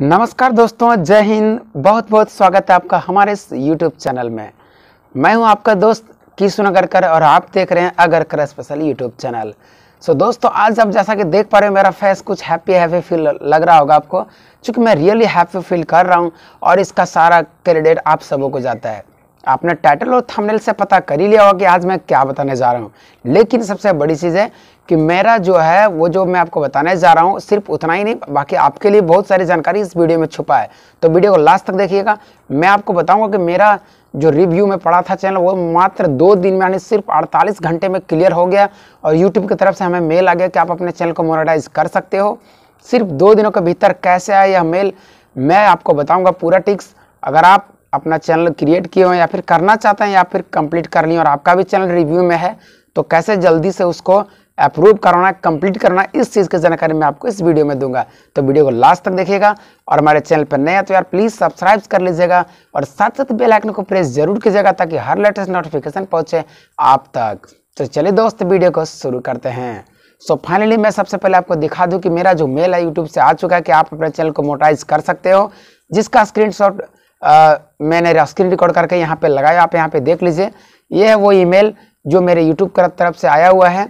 नमस्कार दोस्तों जय हिंद बहुत बहुत स्वागत है आपका हमारे इस यूट्यूब चैनल में मैं हूं आपका दोस्त किशुन अगरकर और आप देख रहे हैं Agarkar special YouTube channel so so, दोस्तों आज आप जैसा कि देख पा रहे हो मेरा फेस कुछ हैप्पी हैप्पी फील लग रहा होगा आपको क्योंकि मैं रियली हैप्पी फील कर रहा हूँ और इसका सारा क्रेडिट आप सबों को जाता है आपने टाइटल और थंबनेल से पता कर ही लिया होगा कि आज मैं क्या बताने जा रहा हूँ लेकिन सबसे बड़ी चीज़ है कि मेरा जो है वो जो मैं आपको बताने जा रहा हूँ सिर्फ उतना ही नहीं बाकी आपके लिए बहुत सारी जानकारी इस वीडियो में छुपा है तो वीडियो को लास्ट तक देखिएगा मैं आपको बताऊँगा कि मेरा जो रिव्यू में पड़ा था चैनल वो मात्र दो दिन में यानी सिर्फ 48 घंटे में क्लियर हो गया और यूट्यूब की तरफ से हमें मेल आ गया कि आप अपने चैनल को मोनोटाइज़ कर सकते हो सिर्फ दो दिनों के भीतर कैसे आया यह मेल मैं आपको बताऊँगा पूरा टिक्स अगर आप अपना चैनल क्रिएट किए हों या फिर करना चाहते हैं या फिर कंप्लीट करनी और आपका भी चैनल रिव्यू में है तो कैसे जल्दी से उसको अप्रूव करना कंप्लीट करना इस चीज़ की जानकारी मैं आपको इस वीडियो में दूंगा तो वीडियो को लास्ट तक देखिएगा और हमारे चैनल पर नया तो यार प्लीज़ सब्सक्राइब कर लीजिएगा और साथ साथ बेल आइकन को प्रेस जरूर कीजिएगा ताकि हर लेटेस्ट नोटिफिकेशन पहुंचे आप तक तो चलिए दोस्त वीडियो को शुरू करते हैं सो so, फाइनली मैं सबसे पहले आपको दिखा दूँ कि मेरा जो मेल है यूट्यूब से आ चुका है कि आप अपने चैनल को मोटाइज कर सकते हो जिसका स्क्रीनशॉट आ, मैंने स्क्रीन रिकॉर्ड करके यहाँ पे लगाया आप यहाँ पे देख लीजिए ये है वो ईमेल जो मेरे यूट्यूब की तरफ से आया हुआ है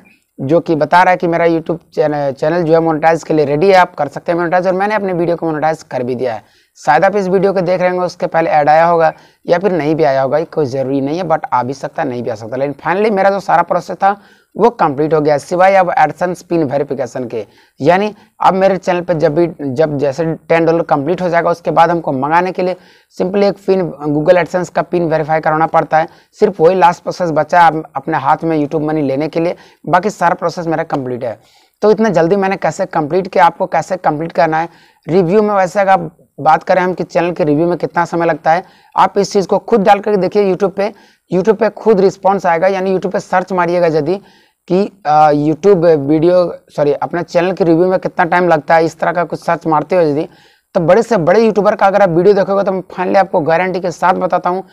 जो कि बता रहा है कि मेरा यूट्यूब चैनल जो है मोनेटाइज के लिए रेडी है आप कर सकते हैं मोनिटाइज और मैंने अपने वीडियो को मोनोटाइज़ कर भी दिया है शायद आप इस वीडियो को देख रहे होंगे उसके पहले ऐड आया होगा या फिर नहीं भी आया होगा कोई ज़रूरी नहीं है बट आ भी सकता नहीं भी आ सकता लेकिन फाइनली मेरा जो सारा प्रोसेस था वो कंप्लीट हो गया सिवाय अब एडसेंस पिन वेरिफिकेशन के यानी अब मेरे चैनल पर जब भी जब जैसे टेन डॉलर कंप्लीट हो जाएगा उसके बाद हमको मंगाने के लिए सिंपली एक पिन गूगल एडसेंस का पिन वेरीफाई कराना पड़ता है सिर्फ वही लास्ट प्रोसेस बचा है अपने हाथ में यूट्यूब मनी लेने के लिए बाकी सारा प्रोसेस मेरा कंप्लीट है तो इतना जल्दी मैंने कैसे कंप्लीट किया आपको कैसे कंप्लीट करना है रिव्यू में वैसे अगर आप बात करें हम कि चैनल के रिव्यू में कितना समय लगता है आप इस चीज़ को खुद डाल करके देखिए यूट्यूब पे यूट्यूब पे खुद रिस्पॉन्स आएगा यानी यूट्यूब पे सर्च मारिएगा यदि कि यूट्यूब वीडियो सॉरी अपने चैनल के रिव्यू में कितना टाइम लगता है इस तरह का कुछ सर्च मारते हो यदि तो बड़े से बड़े यूट्यूबर का अगर आप वीडियो देखोगे तो मैं फाइनली आपको गारंटी के साथ बताता हूँ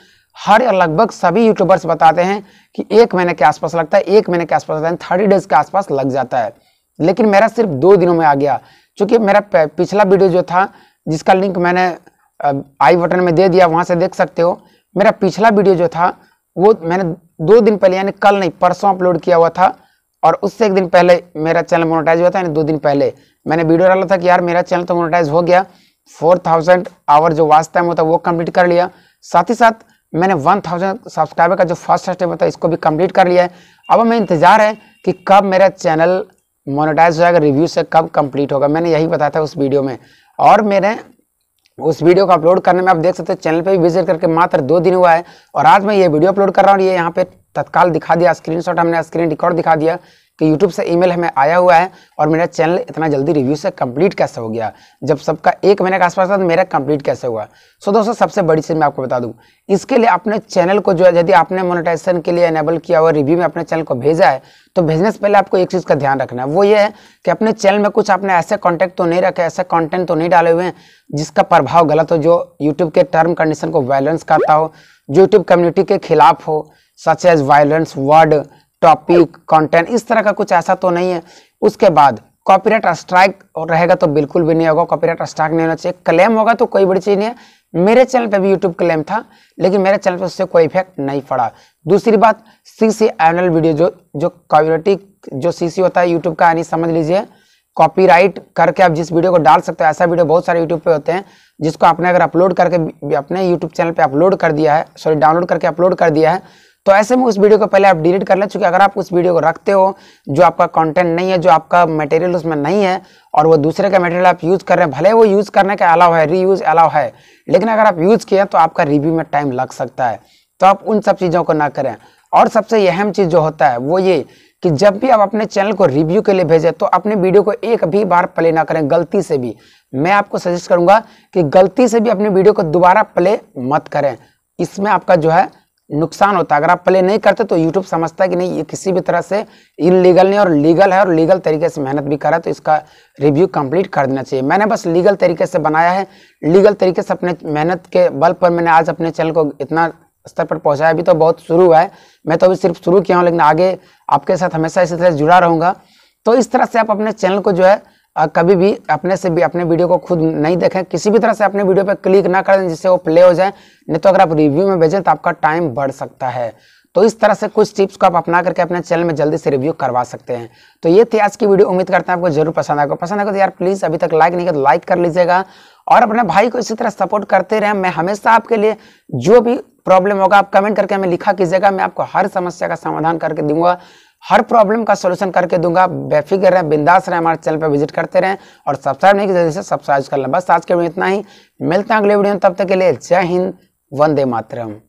हर लगभग सभी यूट्यूबर्स बताते हैं कि एक महीने के आसपास लगता है एक महीने के आसपास लगता है थर्टी डेज के आसपास लग जाता है लेकिन मेरा सिर्फ दो दिनों में आ गया क्योंकि मेरा पिछला वीडियो जो था जिसका लिंक मैंने आई बटन में दे दिया वहाँ से देख सकते हो मेरा पिछला वीडियो जो था वो मैंने दो दिन पहले यानी कल नहीं परसों अपलोड किया हुआ था और उससे एक दिन पहले मेरा चैनल मोनोटाइज हुआ था यानी दो दिन पहले मैंने वीडियो डाला था कि यार मेरा चैनल तो मोनोटाइज हो गया फोर थाउजेंड आवर जो वास्ट टाइम होता है वो कंप्लीट कर लिया साथ ही साथ मैंने वन थाउजेंड सब्सक्राइबर का जो फर्स्ट स्टेप होता है इसको भी कंप्लीट कर लिया है अब हमें इंतज़ार है कि कब मेरा चैनल मोनेटाइज हो जाएगा रिव्यू से कब कंप्लीट होगा मैंने यही बताया था उस वीडियो में और मेरे उस वीडियो को अपलोड करने में आप देख सकते हैं चैनल पे भी विजिट करके मात्र दो दिन हुआ है और आज मैं ये वीडियो अपलोड कर रहा हूँ ये यहाँ पे तत्काल दिखा दिया स्क्रीनशॉट हमने स्क्रीन रिकॉर्ड दिखा दिया कि यूट्यूब से ईमेल हमें आया हुआ है और मेरा चैनल इतना जल्दी रिव्यू से कंप्लीट कैसे हो गया जब सबका एक महीने के आसपास था तो मेरा कंप्लीट कैसे हुआ सो so, दोस्तों सबसे बड़ी चीज़ मैं आपको बता दूँ इसके लिए अपने चैनल को जो है यदि आपने मोनेटाइजेशन के लिए एनेबल किया हुआ रिव्यू में अपने चैनल को भेजा है तो भेजने से पहले आपको एक चीज़ का ध्यान रखना है वो ये है कि अपने चैनल में कुछ आपने ऐसे कॉन्टैक्ट तो नहीं रखे ऐसे कॉन्टेंट तो नहीं डाले हुए हैं जिसका प्रभाव गलत हो जो यूट्यूब के टर्म कंडीशन को वायलेंस करता हो यूट्यूब कम्युनिटी के खिलाफ हो such as violence word topic content इस तरह का कुछ ऐसा तो नहीं है उसके बाद कॉपीराइट स्ट्राइक रहेगा तो बिल्कुल भी नहीं होगा कॉपीराइट स्ट्राइक नहीं होना चाहिए क्लेम होगा तो कोई बड़ी चीज़ नहीं है मेरे चैनल पे भी यूट्यूब क्लेम था लेकिन मेरे चैनल पे उससे कोई इफेक्ट नहीं पड़ा दूसरी बात सी सी एनल वीडियो जो जो कॉपीराइटिक जो सी सी होता है यूट्यूब का यानी समझ लीजिए कॉपीराइट करके आप जिस वीडियो को डाल सकते हो ऐसा वीडियो बहुत सारे यूट्यूब पे होते हैं जिसको आपने अगर अपलोड करके अपने यूट्यूब चैनल पर अपलोड कर दिया है सॉरी डाउनलोड करके अपलोड कर दिया है तो ऐसे में उस वीडियो को पहले आप डिलीट कर लें चूंकि अगर आप उस वीडियो को रखते हो जो आपका कंटेंट नहीं है जो आपका मटेरियल उसमें नहीं है और वो दूसरे का मटेरियल आप यूज़ कर रहे हैं भले वो यूज़ करने का अलाव है यूज अलाव है लेकिन अगर आप यूज़ किए तो आपका रिव्यू में टाइम लग सकता है तो आप उन सब चीज़ों को ना करें और सबसे अहम चीज़ जो होता है वो ये कि जब भी आप अपने चैनल को रिव्यू के लिए भेजें तो अपने वीडियो को एक भी बार प्ले ना करें गलती से भी मैं आपको सजेस्ट करूंगा कि गलती से भी अपने वीडियो को दोबारा प्ले मत करें इसमें आपका जो है नुकसान होता है अगर आप प्ले नहीं करते तो यूट्यूब समझता है कि नहीं ये किसी भी तरह से इनलीगल नहीं और लीगल है और लीगल तरीके से मेहनत भी करा तो इसका रिव्यू कंप्लीट कर देना चाहिए मैंने बस लीगल तरीके से बनाया है लीगल तरीके से अपने मेहनत के बल पर मैंने आज अपने चैनल को इतना स्तर पर पहुँचाया अभी तो बहुत शुरू हुआ है मैं तो अभी सिर्फ शुरू किया हूँ लेकिन आगे आपके साथ हमेशा इसी तरह जुड़ा रहूँगा तो इस तरह से आप अपने चैनल को जो है कभी भी अपने से भी अपने वीडियो को खुद नहीं देखें किसी भी तरह से अपने वीडियो पर क्लिक ना करें जिससे वो प्ले हो जाए नहीं तो अगर आप रिव्यू में भेजें तो आपका टाइम बढ़ सकता है तो इस तरह से कुछ टिप्स को आप अपना करके अपने चैनल में जल्दी से रिव्यू करवा सकते हैं तो ये थी आज की वीडियो उम्मीद करते हैं आपको जरूर पसंद आएगा पसंद आएगा तो यार प्लीज़ अभी तक लाइक नहीं किया तो लाइक कर लीजिएगा और अपने भाई को इसी तरह सपोर्ट करते रहें मैं हमेशा आपके लिए जो भी प्रॉब्लम होगा आप कमेंट करके हमें लिखा कीजिएगा मैं आपको हर समस्या का समाधान करके दूंगा हर प्रॉब्लम का सोल्यूशन करके दूंगा बेफिक्र रहें बिंदास रहें हमारे चैनल पर विजिट करते रहें और सब्सक्राइब नहीं जल्दी से सब्सक्राइब कर लें बस आज के वीडियो इतना ही मिलते हैं अगले वीडियो में तब तक के लिए जय हिंद वंदे मातरम